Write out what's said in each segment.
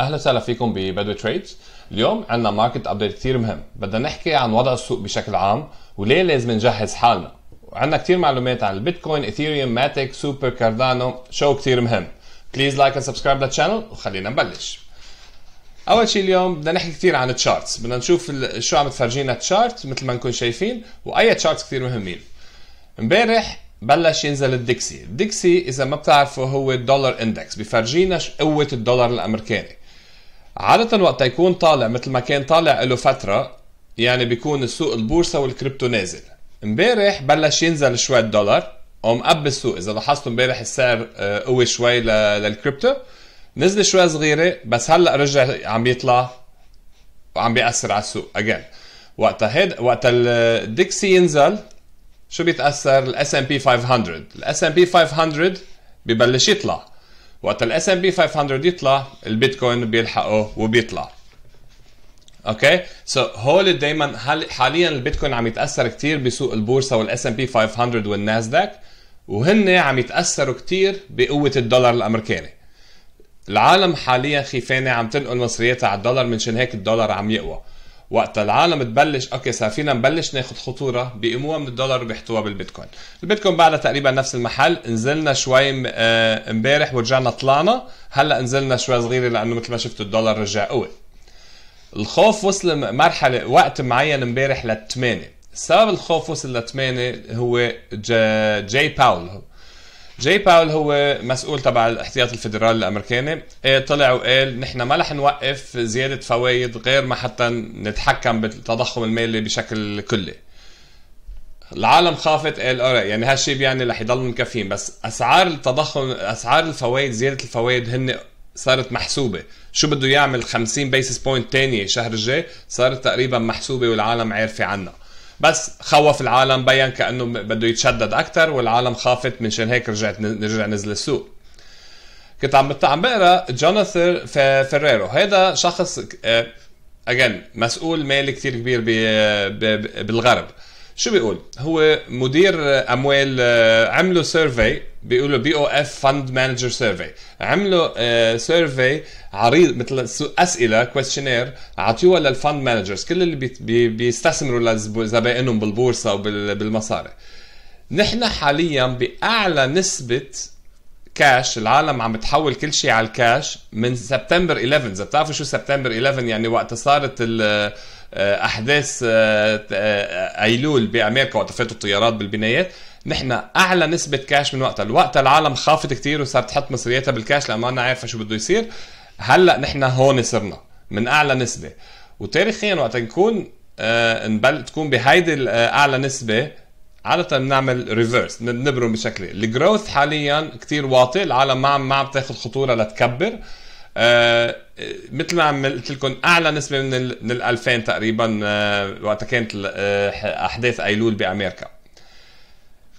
اهلا وسهلا فيكم ببدو تريدز اليوم عندنا ماركت ابديت كثير مهم بدنا نحكي عن وضع السوق بشكل عام وليه لازم نجهز حالنا وعندنا كثير معلومات عن البيتكوين اثيريوم ماتيك سوبر كاردانو شو كثير مهم بليز لايك اند سبسكرايب للشانل وخلينا نبلش اول شيء اليوم بدنا نحكي كثير عن التشارتس بدنا نشوف شو عم تفرجينا التشارت مثل ما نكون شايفين واي تشارتس كثير مهمين امبارح بلش ينزل الديكسي الديكسي اذا ما بتعرفوا هو الدولار اندكس بفرجينا قوه الدولار الامريكاني عادة وقت يكون طالع مثل ما كان طالع له فترة يعني بيكون السوق البورصة والكريبتو نازل امبارح بلش ينزل شوي الدولار قام قب السوق اذا لاحظتوا امبارح السعر آه، قوي شوي للكريبتو نزل شوي صغيرة بس هلا رجع عم يطلع وعم بيأثر على السوق اجين وقتها هيد وقت الديكسي ينزل شو بيتأثر الاس ام بي 500 الاس ام بي 500 ببلش يطلع وقت الاس ام بي 500 يطلع البيتكوين بيلحقه وبيطلع اوكي سو هول دايما حاليا البيتكوين عم يتاثر كثير بسوق البورصه والاس ام بي 500 والناسداك وهن عم يتاثروا كثير بقوه الدولار الامريكاني العالم حاليا خيفانه عم تنقل مصرياتها على الدولار منشان هيك الدولار عم يقوى وقت العالم تبلش اوكي صار فينا نبلش ناخد خطوره بيقيموها من الدولار وبيحطوها بالبيتكوين البيتكوين بعدها تقريبا نفس المحل نزلنا شوي آه، امبارح ورجعنا طلعنا هلا نزلنا شوي صغيره لانه مثل ما شفتوا الدولار رجع قوي الخوف وصل مرحله وقت معين امبارح لل 8 سبب الخوف وصل ل 8 هو جاي باول جاي باول هو مسؤول تبع الاحتياط الفدرالي الامريكاني إيه، طلع وقال نحن ما رح نوقف زياده فوائد غير ما حتى نتحكم بالتضخم المالي بشكل كلي العالم خافت قال اه يعني هالشيء بيعني رح يضلوا مكفيين بس اسعار التضخم اسعار الفوائد زياده الفوائد هن صارت محسوبه شو بده يعمل 50 بيسس بوينت تانية الشهر الجاي صارت تقريبا محسوبه والعالم عارفه عنها بس خوف العالم بين كانه بده يتشدد اكثر والعالم خافت منشان هيك رجعت رجع نزل السوق كنت عم عم بقرا جوناثر فيريرو هذا شخص اجين آه، مسؤول مالي كتير كبير آه، بالغرب شو بيقول هو مدير آه، اموال آه، عملوا سيرفي بيقولوا بي او اف فند مانجر سيرفي عملوا سيرفي عريض مثل اسئله كويشنير عطيوها للفند مانجرز كل اللي بي بيستثمروا لزبائنهم بالبورصه وبالمصاري نحن حاليا باعلى نسبه كاش العالم عم تحول كل شيء على الكاش من سبتمبر 11 اذا بتعرفوا شو سبتمبر 11 يعني وقت صارت ال آه، احداث آه، آه، ايلول بامريكا وقت فاتوا الطيارات بالبنايات نحن اعلى نسبه كاش من وقتها الوقت العالم خافت كثير وصارت تحط مصرياتها بالكاش لانه ما عارفه شو بده يصير هلا نحن هون صرنا من اعلى نسبه وتاريخيا وقت نكون نبل تكون بهيدي الاعلى نسبه عادة بنعمل ريفيرس بنبرم بشكل الجروث حاليا كتير واطي العالم ما عم ما عم تاخذ خطوره لتكبر آه، آه، مثل ما قلت لكم اعلى نسبه من ال من 2000 تقريبا آه، وقتها كانت احداث ايلول بامريكا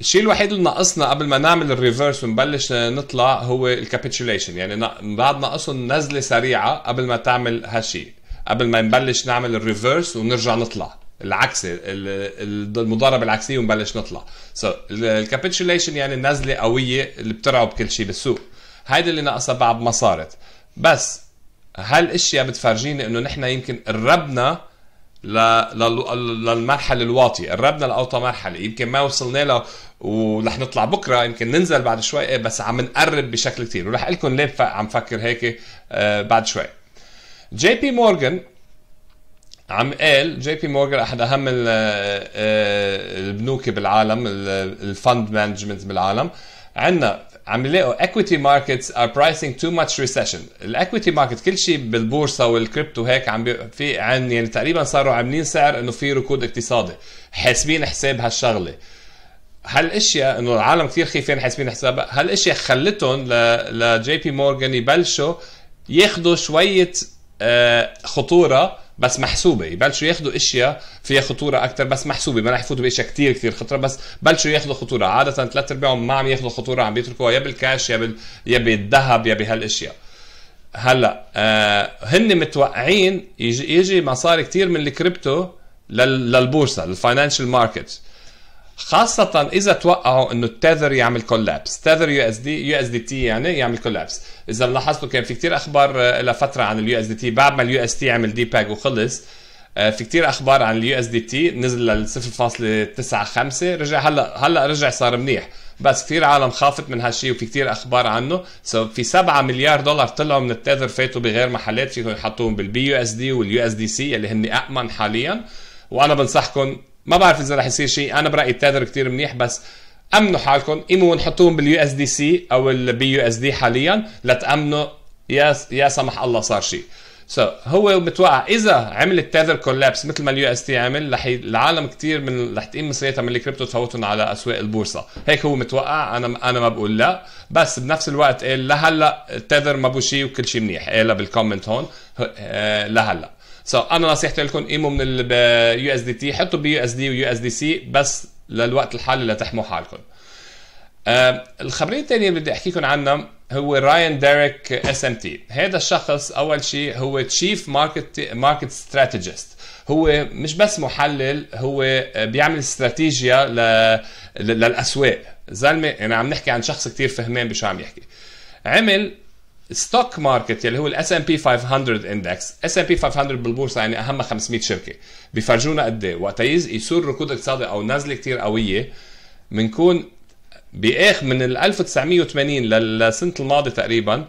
الشيء الوحيد اللي ناقصنا قبل ما نعمل الريفرس ونبلش نطلع هو الكابيتوليشن يعني بعد ناقصهم نزله سريعه قبل ما تعمل هالشيء قبل ما نبلش نعمل الريفرس ونرجع نطلع العكس المضاربه العكسيه ونبلش نطلع سو so, الكابيتوليشن يعني نزله قويه اللي بترعب كل شيء بالسوق هيدي اللي ناقصها بعد ما صارت بس هالاشياء بتفرجيني انه نحن يمكن قربنا للمرحلة الواطية قربنا لأوطى مرحلة يمكن ما وصلنا له ورح نطلع بكرة يمكن ننزل بعد شوي إيه، بس عم نقرب بشكل كتير ورح لكم ليه عم فكر هيك آه، بعد شوي جي بي مورغان عم قال جي بي مورغان احد اهم آه، آه، البنوك بالعالم الفند مانجمنت بالعالم عندنا عم يلاقوا equity markets are pricing too much recession الاكويتي ماركت كل شيء بالبورصه والكريبتو هيك عم في عن يعني تقريبا صاروا عاملين سعر انه في ركود اقتصادي حاسبين حساب هالشغله هالاشياء انه العالم كثير خايفين حاسبين حساب هالاشياء خلتهم ل... لجي بي مورغان يبلشوا ياخذوا شويه آه، خطوره بس محسوبه يبلشوا ياخذوا اشياء فيها خطوره اكثر بس محسوبه ما رح يفوتوا باشياء كثير كثير خطره بس بلشوا ياخذوا خطوره عاده ثلاث ارباعهم ما عم ياخذوا خطوره عم بيتركوها يا بالكاش يا بال... يا بالذهب يا بهالاشياء هلا آه هن متوقعين يجي, يجي مصاري كثير من الكريبتو لل... للبورصه للفاينانشال ماركت خاصة إذا توقعوا إنه التذر يعمل كولابس، تذر يو اس دي يو اس دي تي يعني يعمل كولابس، إذا لاحظتوا كان في كثير أخبار آه، لفترة عن اليو اس دي تي بعد ما اليو اس تي عمل دي باج وخلص آه، في كثير اخبار عن اليو اس دي تي نزل لل 0.95 رجع هلا هلا رجع صار منيح بس كثير عالم خافت من هالشيء وفي كثير اخبار عنه سو في 7 مليار دولار طلعوا من التذر فاتوا بغير محلات فيكم يحطوهم بالبي يو اس دي واليو اس دي سي اللي هن أأمن حاليا وانا بنصحكم ما بعرف اذا رح يصير شيء انا برايي التذر كتير منيح بس امنوا حالكم قيموا ونحطوهم باليو اس دي سي او البي يو اس دي حاليا لتامنوا يا يا سمح الله صار شيء سو so, هو متوقع اذا عمل التذر كولابس مثل ما اليو اس تي عمل رح العالم كثير من رح تقيم مصرياتها من الكريبتو تفوتهم على اسواق البورصه هيك هو متوقع انا انا ما بقول لا بس بنفس الوقت قال إيه، لهلا التذر ما بو شيء وكل شيء منيح قالها إيه، بالكومنت هون آه، لهلا سو so, انا نصيحتي لكم قيموا من اليو اس دي تي حطوا بيو اس دي ويو اس دي سي بس للوقت الحالي لتحموا حالكم آه الخبريه الثانيه اللي بدي احكيكم عنها هو رايان ديريك اس ام تي هذا الشخص اول شيء هو تشيف ماركت ماركت ستراتيجيست هو مش بس محلل هو بيعمل استراتيجيا ل... للاسواق زلمه يعني عم نحكي عن شخص كتير فهمان بشو عم يحكي عمل ستوك ماركت اللي هو الاس ام بي 500 اندكس اس ام بي 500 بالبورصه يعني اهم 500 شركه بفرجونا قد ايه وقت يصير ركود اقتصادي او نزله كثير قويه بنكون باخ من ال 1980 للسنه الماضيه تقريبا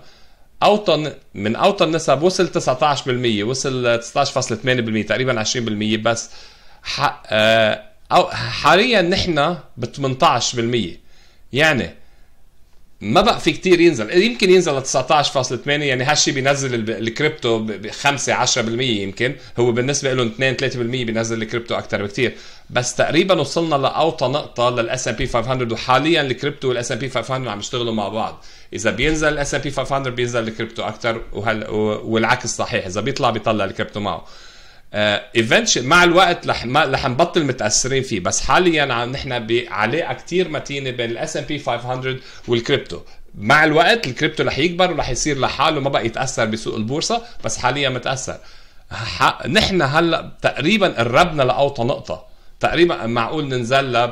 اوطى من اوطى النسب وصل 19% وصل 19.8% تقريبا 20% بس حق آه، أو حاليا نحن ب 18% يعني ما بقى في كتير ينزل يمكن ينزل ل 19.8 يعني هالشي بينزل الكريبتو ب 5 10% يمكن هو بالنسبه لهم 2 3% بينزل الكريبتو اكثر بكثير بس تقريبا وصلنا لاوطى نقطه للاس ام بي 500 وحاليا الكريبتو والاس ام بي 500 عم يشتغلوا مع بعض اذا بينزل الاس ام بي 500 بينزل الكريبتو اكثر وهل والعكس صحيح اذا بيطلع بيطلع الكريبتو معه ايفنتش آه، مع الوقت رح رح نبطل متاثرين فيه بس حاليا نحن بعلاقه كثير متينه بين الاس ام بي 500 والكريبتو مع الوقت الكريبتو رح يكبر ورح يصير لحاله ما بقى يتاثر بسوق البورصه بس حاليا متاثر نحن هلا تقريبا قربنا لاوطى نقطه تقريبا معقول ننزل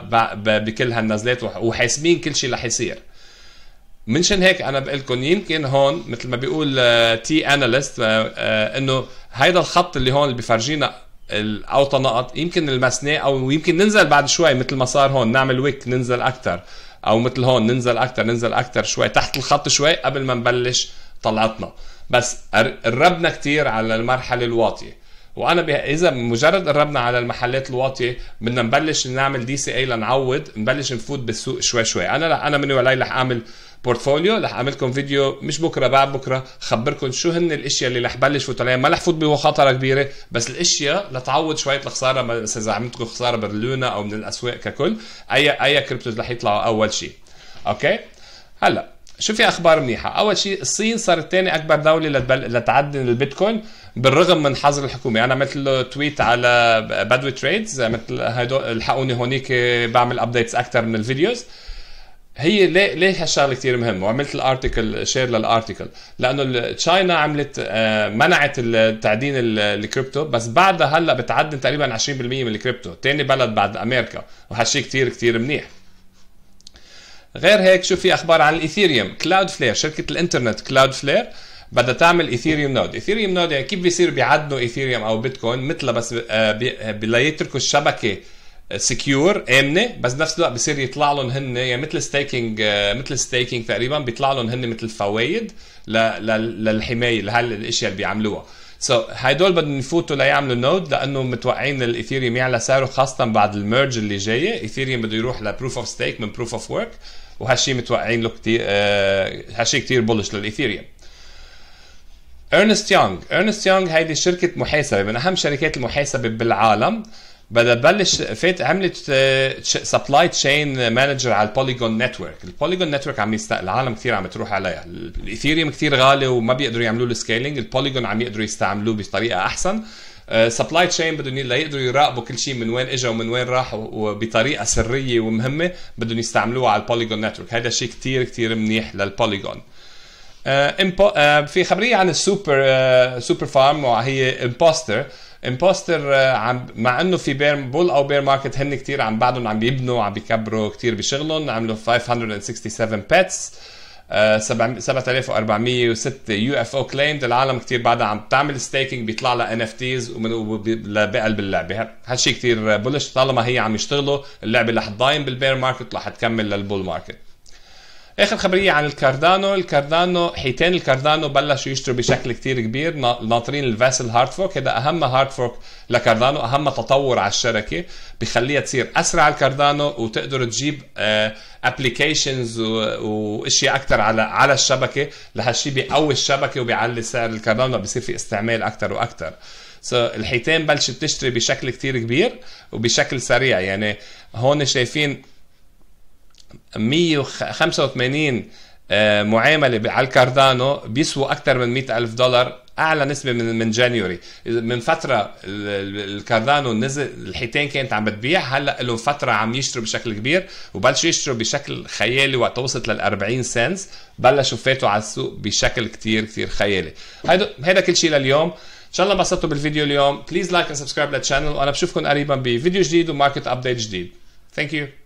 بكل هالنزلات وحاسمين كل شيء رح يصير منشان هيك انا بقول لكم يمكن هون مثل ما بيقول تي آه، اناليست آه، انه هيدا الخط اللي هون اللي بفرجينا الاوطى نقط يمكن لمسناه او يمكن ننزل بعد شوي مثل ما صار هون نعمل ويك ننزل اكثر او مثل هون ننزل اكثر ننزل اكثر شوي تحت الخط شوي قبل ما نبلش طلعتنا بس قربنا كثير على المرحله الواطيه وانا بها اذا مجرد قربنا على المحلات الواطيه بدنا نبلش نعمل دي سي اي لنعوض نبلش نفوت بالسوق شوي شوي انا لا انا مني ولاي رح اعمل بورتفوليو رح اعمل لكم فيديو مش بكره بعد بكره خبركم شو هن الاشياء اللي رح بلش فوت عليها ما رح فوت بمخاطره كبيره بس الاشياء لتعوض شويه الخساره بس اذا عملتكم خساره برلونا او من الاسواق ككل اي اي كريبتوز رح يطلعوا اول شيء اوكي هلا شو في اخبار منيحه اول شيء الصين صارت ثاني اكبر دوله لتبل... لتعدن البيتكوين بالرغم من حظر الحكومه انا عملت له تويت على بدوي تريدز مثل هدول الحقوني هونيك بعمل ابديتس اكثر من الفيديوز هي ليه ليه هالشغله كثير مهمه وعملت الارتكل شير للارتكل لانه تشاينا عملت آه، منعت تعدين الكريبتو بس بعدها هلا بتعدن تقريبا 20% من الكريبتو ثاني بلد بعد امريكا وهالشيء كثير كثير منيح غير هيك شو في اخبار عن الايثيريوم كلاود فلير شركه الانترنت كلاود فلير بدها تعمل ايثيريوم نود ايثيريوم نود يعني كيف بيصير بيعدنوا ايثيريوم او بيتكوين مثلها بس آه، بلا يتركوا الشبكه سكيور امنه بس نفس الوقت بصير يطلع لهم هن يعني مثل ستيكينج آه، مثل ستيكينج تقريبا بيطلع لهم هن مثل فوائد للحمايه لهالاشياء اللي بيعملوها سو so, هدول بدهم يفوتوا ليعملوا نود لانه متوقعين الايثيريوم يعلى سعره خاصه بعد الميرج اللي جايه ايثيريوم بده يروح لبروف اوف ستيك من بروف اوف ورك وهالشيء متوقعين له كثير هالشيء كثير بولش للايثيريوم ارنست يونغ ارنست يونغ هيدي شركه محاسبه من اهم شركات المحاسبه بالعالم بدها تبلش فات عملت سبلاي تشين مانجر على البوليجون نتورك البوليجون نتورك عم يست... العالم كثير عم تروح عليها الايثيريوم كثير غالي وما بيقدروا يعملوا له سكيلينج البوليجون عم يقدروا يستعملوه بطريقه احسن سبلاي آه، تشين بدهم ليقدروا يراقبوا كل شيء من وين اجى ومن وين راح وبطريقه سريه ومهمه بدهم يستعملوها على البوليجون نتورك هذا شيء كثير كثير منيح للبوليجون آه، آه، في خبريه عن السوبر سوبر فارم وهي امبوستر امبوستر آه، عم مع انه في بير بول او بير ماركت هن كتير عم بعدهم عم يبنوا عم بيكبروا كتير بشغلهم عملوا 567 بيتس 7406 يو اف او كليمد العالم كثير بعدها عم تعمل ستيكينج بيطلع لها ان اف تيز لبقلب اللعبه هالشيء كثير بولش آه، طالما هي عم يشتغلوا اللعبه رح تضاين بالبير ماركت رح تكمل للبول ماركت اخر خبريه عن الكاردانو الكاردانو حيتين الكاردانو بلشوا يشتروا بشكل كتير كبير ناطرين الفاسل هارد فورك هذا اهم هارد فورك لكاردانو اهم تطور على الشركه بخليها تصير اسرع الكاردانو وتقدر تجيب ابلكيشنز آه، واشياء اكثر على على الشبكه لهالشيء بيقوي الشبكه وبيعلي سعر الكاردانو بصير في استعمال اكثر واكثر سو so, الحيتان بلشت تشتري بشكل كتير كبير وبشكل سريع يعني هون شايفين 185 آه، معامله على الكاردانو بيسووا اكثر من 100 الف دولار اعلى نسبه من من جانيوري من فتره الكاردانو نزل الحيتين كانت عم بتبيع هلا لهم فتره عم يشتروا بشكل كبير وبلشوا يشتروا بشكل خيالي وقت وصلت لل 40 سنت بلشوا فاتوا على السوق بشكل كتير كثير خيالي هيدا هيدا كل شيء لليوم ان شاء الله انبسطتوا بالفيديو اليوم بليز لايك وسبسكرايب للشانل وانا بشوفكم قريبا بفيديو جديد وماركت ابديت جديد ثانك يو